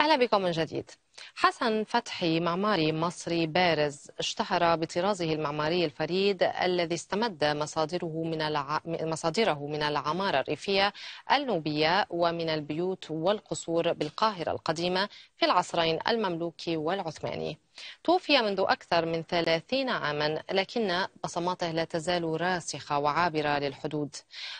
أهلا بكم من جديد حسن فتحي معماري مصري بارز اشتهر بطرازه المعماري الفريد الذي استمد مصادره من الع... مصادره من العمارة الريفية النوبية ومن البيوت والقصور بالقاهرة القديمة في العصرين المملوكي والعثماني توفي منذ أكثر من ثلاثين عاما لكن بصماته لا تزال راسخة وعابرة للحدود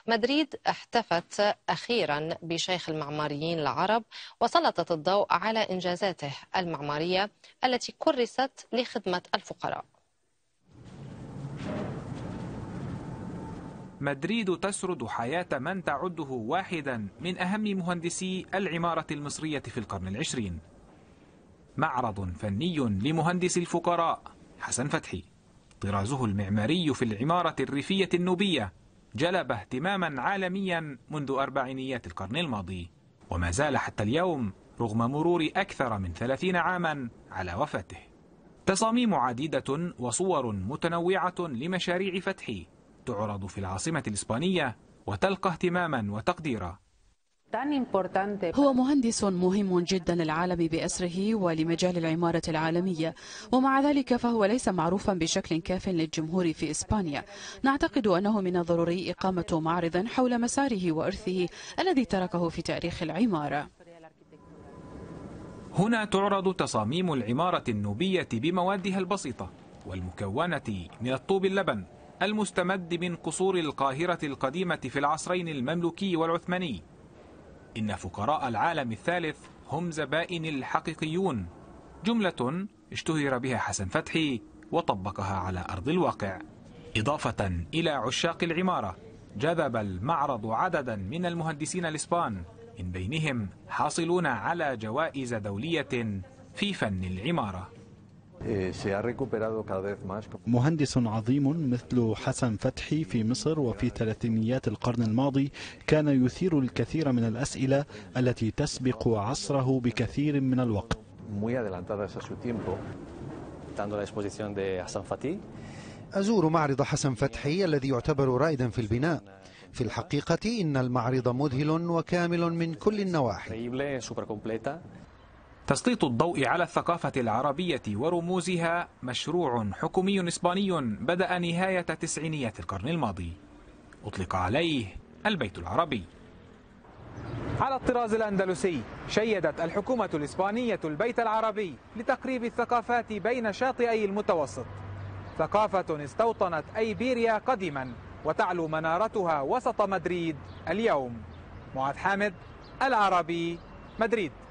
مدريد احتفت أخيرا بشيخ المعماريين العرب وسلطت الضوء على إنجازاته المعمارية التي كرست لخدمة الفقراء مدريد تسرد حياة من تعده واحدا من أهم مهندسي العمارة المصرية في القرن العشرين معرض فني لمهندس الفقراء حسن فتحي طرازه المعماري في العمارة الريفية النوبية جلب اهتماما عالميا منذ أربعينيات القرن الماضي وما زال حتى اليوم رغم مرور أكثر من ثلاثين عاما على وفاته تصاميم عديدة وصور متنوعة لمشاريع فتحي تعرض في العاصمة الإسبانية وتلقى اهتماما وتقديرا هو مهندس مهم جدا للعالم بأسره ولمجال العمارة العالمية ومع ذلك فهو ليس معروفا بشكل كاف للجمهور في إسبانيا نعتقد أنه من الضروري إقامة معرض حول مساره وإرثه الذي تركه في تاريخ العمارة هنا تعرض تصاميم العمارة النوبية بموادها البسيطة والمكونة من الطوب اللبن المستمد من قصور القاهرة القديمة في العصرين المملوكي والعثماني إن فقراء العالم الثالث هم زبائن الحقيقيون جملة اشتهر بها حسن فتحي وطبقها على أرض الواقع إضافة إلى عشاق العمارة جذب المعرض عددا من المهندسين الإسبان من بينهم حاصلون على جوائز دولية في فن العمارة إيه، مهندس عظيم مثل حسن فتحي في مصر وفي ثلاثينيات القرن الماضي كان يثير الكثير من الأسئلة التي تسبق عصره بكثير من الوقت أزور معرض حسن فتحي الذي يعتبر رائدا في البناء في الحقيقة إن المعرض مذهل وكامل من كل النواحي تسليط الضوء على الثقافة العربية ورموزها مشروع حكومي إسباني بدأ نهاية تسعينيات القرن الماضي أطلق عليه البيت العربي على الطراز الأندلسي شيدت الحكومة الإسبانية البيت العربي لتقريب الثقافات بين شاطئي المتوسط ثقافة استوطنت أيبيريا قديما وتعلو منارتها وسط مدريد اليوم معاذ حامد العربي مدريد